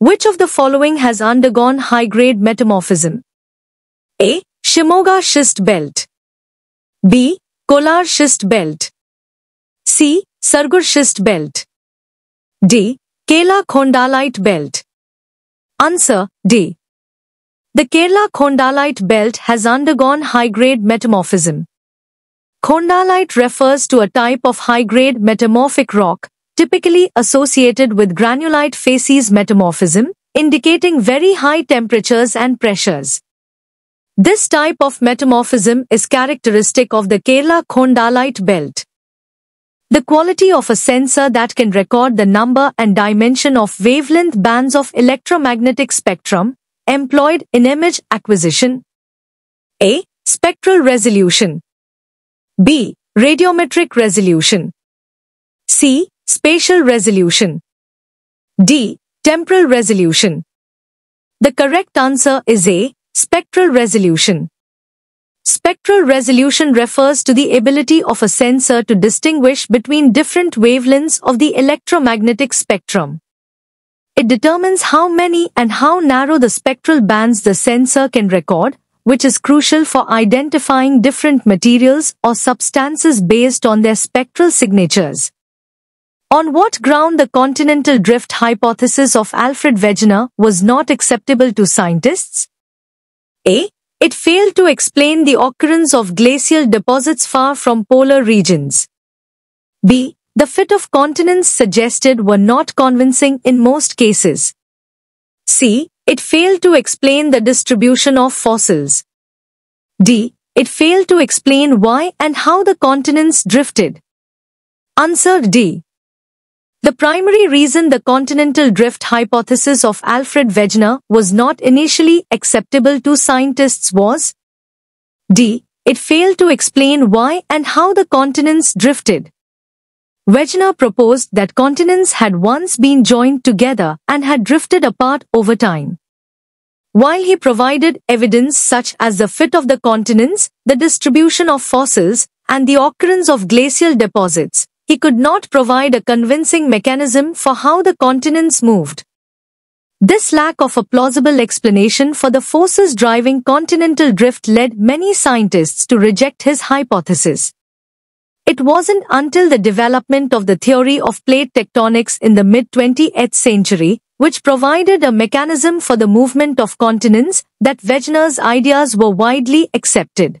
Which of the following has undergone high-grade metamorphism? A. Shimoga schist belt. B. Kolar schist belt. C. Sargur schist belt. D. Kerala Khondalite belt. Answer D. The Kerala Khondalite belt has undergone high-grade metamorphism. Khondalite refers to a type of high-grade metamorphic rock typically associated with granulite facies metamorphism, indicating very high temperatures and pressures. This type of metamorphism is characteristic of the Kerala Kondalite belt. The quality of a sensor that can record the number and dimension of wavelength bands of electromagnetic spectrum employed in image acquisition. A. Spectral resolution. B. Radiometric resolution. C. Spatial resolution. D. Temporal resolution. The correct answer is A. Spectral resolution. Spectral resolution refers to the ability of a sensor to distinguish between different wavelengths of the electromagnetic spectrum. It determines how many and how narrow the spectral bands the sensor can record, which is crucial for identifying different materials or substances based on their spectral signatures. On what ground the continental drift hypothesis of Alfred Wegener was not acceptable to scientists? A. It failed to explain the occurrence of glacial deposits far from polar regions. B. The fit of continents suggested were not convincing in most cases. C. It failed to explain the distribution of fossils. D. It failed to explain why and how the continents drifted. Answer D. The primary reason the continental drift hypothesis of Alfred Wegener was not initially acceptable to scientists was D. It failed to explain why and how the continents drifted. Wegener proposed that continents had once been joined together and had drifted apart over time. While he provided evidence such as the fit of the continents, the distribution of fossils, and the occurrence of glacial deposits, he could not provide a convincing mechanism for how the continents moved. This lack of a plausible explanation for the forces driving continental drift led many scientists to reject his hypothesis. It wasn't until the development of the theory of plate tectonics in the mid-20th century, which provided a mechanism for the movement of continents, that Wegener's ideas were widely accepted.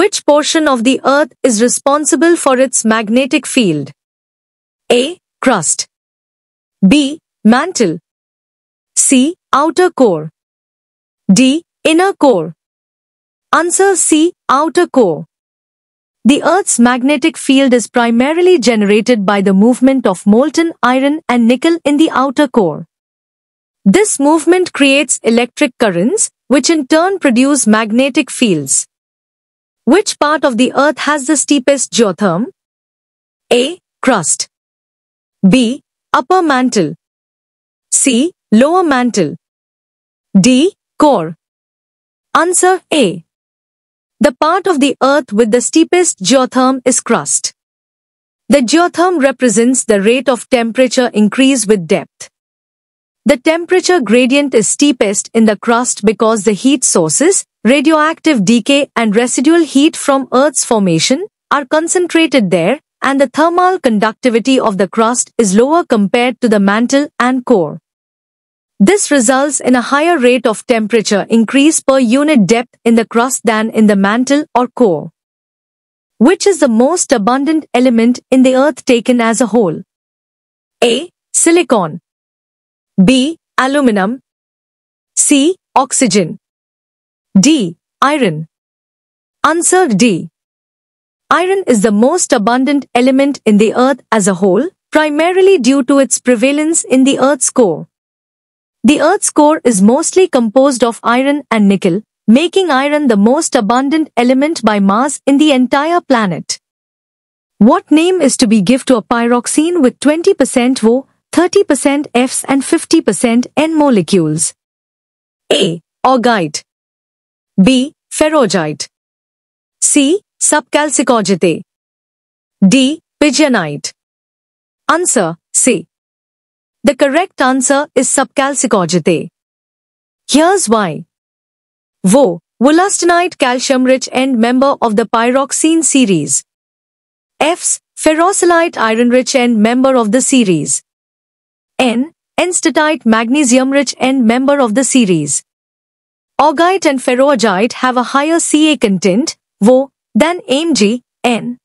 Which portion of the Earth is responsible for its magnetic field? A. Crust. B. Mantle. C. Outer core. D. Inner core. Answer C. Outer core. The Earth's magnetic field is primarily generated by the movement of molten iron and nickel in the outer core. This movement creates electric currents, which in turn produce magnetic fields. Which part of the earth has the steepest geotherm? A. Crust. B. Upper mantle. C. Lower mantle. D. Core. Answer A. The part of the earth with the steepest geotherm is crust. The geotherm represents the rate of temperature increase with depth. The temperature gradient is steepest in the crust because the heat sources, radioactive decay and residual heat from Earth's formation are concentrated there and the thermal conductivity of the crust is lower compared to the mantle and core. This results in a higher rate of temperature increase per unit depth in the crust than in the mantle or core. Which is the most abundant element in the earth taken as a whole? A. Silicon B. Aluminum C. Oxygen D. Iron Answer D. Iron is the most abundant element in the Earth as a whole, primarily due to its prevalence in the Earth's core. The Earth's core is mostly composed of iron and nickel, making iron the most abundant element by mass in the entire planet. What name is to be given to a pyroxene with 20% VO 30% Fs and 50% N molecules. A. Augite. B. Ferrogite. C. Subcalcicogite. D. Pigeonite. Answer C. The correct answer is subcalcicogite. Here's why. Vo. wollastonite calcium-rich end member of the pyroxene series. Fs, ferrocylite iron-rich end member of the series. N. Enstatite magnesium-rich N member of the series. Augite and ferroagite have a higher Ca content, Vo, than AMG, N.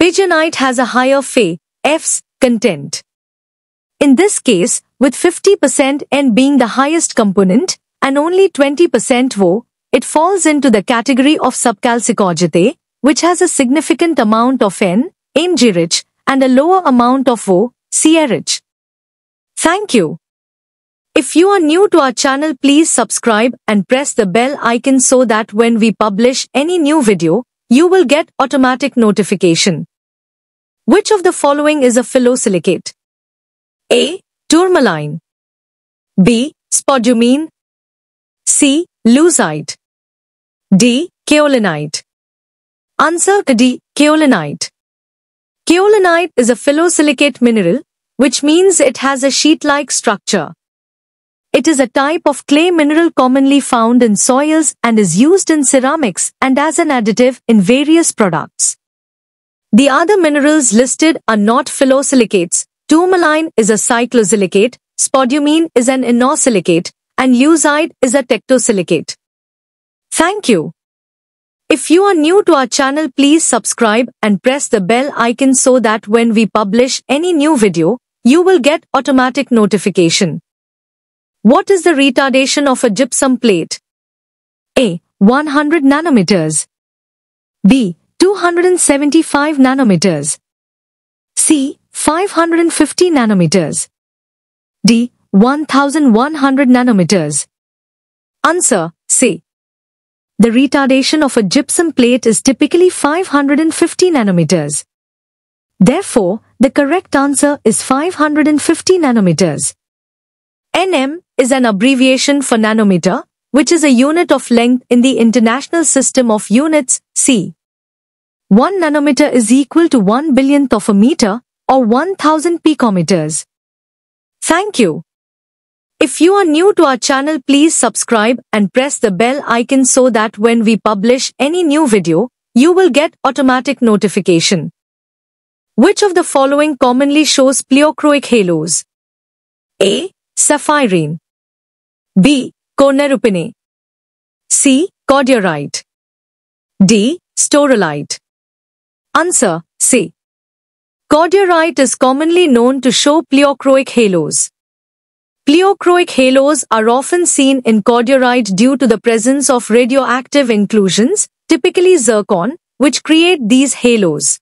Pigeonite has a higher Fe, F's, content. In this case, with 50% N being the highest component and only 20% Vo, it falls into the category of subcalcicogite, which has a significant amount of N, AMG-rich, and a lower amount of Vo Ca-rich. Thank you. If you are new to our channel, please subscribe and press the bell icon so that when we publish any new video, you will get automatic notification. Which of the following is a phyllosilicate? A. Tourmaline B. Spodumene C. Luzite D. Kaolinite Answer D. Kaolinite Kaolinite is a phyllosilicate mineral which means it has a sheet-like structure. It is a type of clay mineral commonly found in soils and is used in ceramics and as an additive in various products. The other minerals listed are not phyllosilicates. Tourmaline is a cyclosilicate, spodumene is an inosilicate, and leucite is a tectosilicate. Thank you. If you are new to our channel, please subscribe and press the bell icon so that when we publish any new video, you will get automatic notification. What is the retardation of a gypsum plate? A. 100 nanometers. B. 275 nanometers. C. 550 nanometers. D. 1100 nanometers. Answer, C. The retardation of a gypsum plate is typically 550 nanometers. Therefore, the correct answer is 550 nanometers. NM is an abbreviation for nanometer, which is a unit of length in the International System of Units, C. 1 nanometer is equal to 1 billionth of a meter, or 1000 picometers. Thank you. If you are new to our channel, please subscribe and press the bell icon so that when we publish any new video, you will get automatic notification. Which of the following commonly shows pleochroic halos? A. Sapphirine. B. Cornerupine. C. Cordierite. D. Storolite. Answer C. Cordierite is commonly known to show pleochroic halos. Pleochroic halos are often seen in cordierite due to the presence of radioactive inclusions, typically zircon, which create these halos.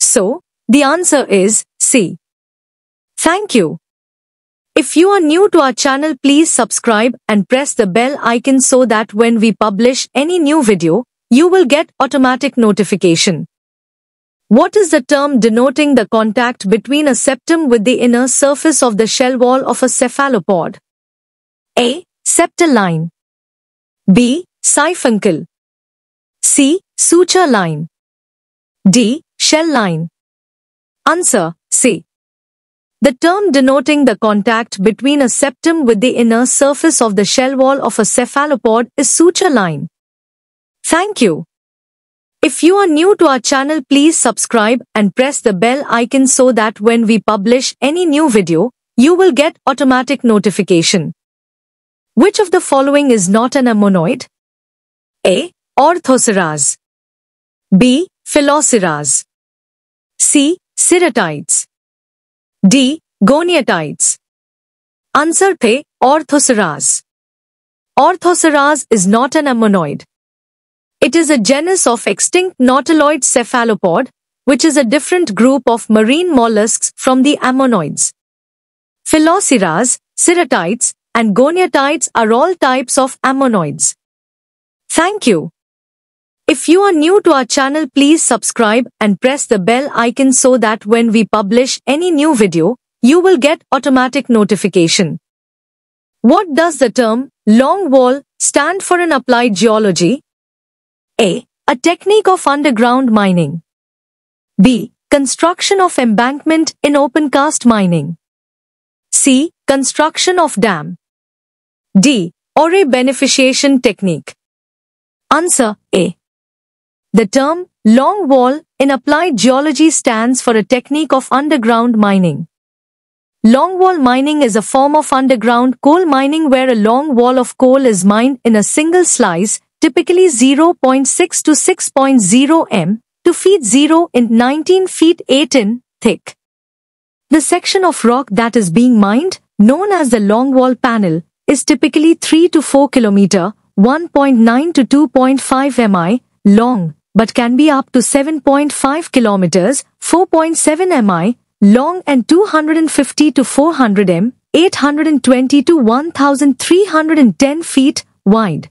So, the answer is C. Thank you. If you are new to our channel, please subscribe and press the bell icon so that when we publish any new video, you will get automatic notification. What is the term denoting the contact between a septum with the inner surface of the shell wall of a cephalopod? A. Septal line. B. Siphuncle. C. Suture line. D. Shell line. Answer, C. The term denoting the contact between a septum with the inner surface of the shell wall of a cephalopod is suture line. Thank you. If you are new to our channel, please subscribe and press the bell icon so that when we publish any new video, you will get automatic notification. Which of the following is not an ammonoid? A. Orthoceras. B. Philoceras. C. Ceratides. D. Goniatides. Answer the Orthoceras. Orthoceras is not an ammonoid. It is a genus of extinct nautiloid cephalopod, which is a different group of marine mollusks from the ammonoids. Philoceras, ceratites, and Goniatites are all types of ammonoids. Thank you. If you are new to our channel, please subscribe and press the bell icon so that when we publish any new video, you will get automatic notification. What does the term long wall stand for in applied geology? A. A technique of underground mining. B. Construction of embankment in open cast mining. C. Construction of dam. D. Ore beneficiation technique. Answer A. The term long wall in applied geology stands for a technique of underground mining. Longwall mining is a form of underground coal mining where a long wall of coal is mined in a single slice, typically 0.6 to 6.0 m, to feet 0 in 19 feet 8 in thick. The section of rock that is being mined, known as the longwall panel, is typically 3 to 4 km, 1.9 to 2.5 mi, long but can be up to 7.5 km 4.7 mi, long and 250 to 400 m, 820 to 1310 feet wide.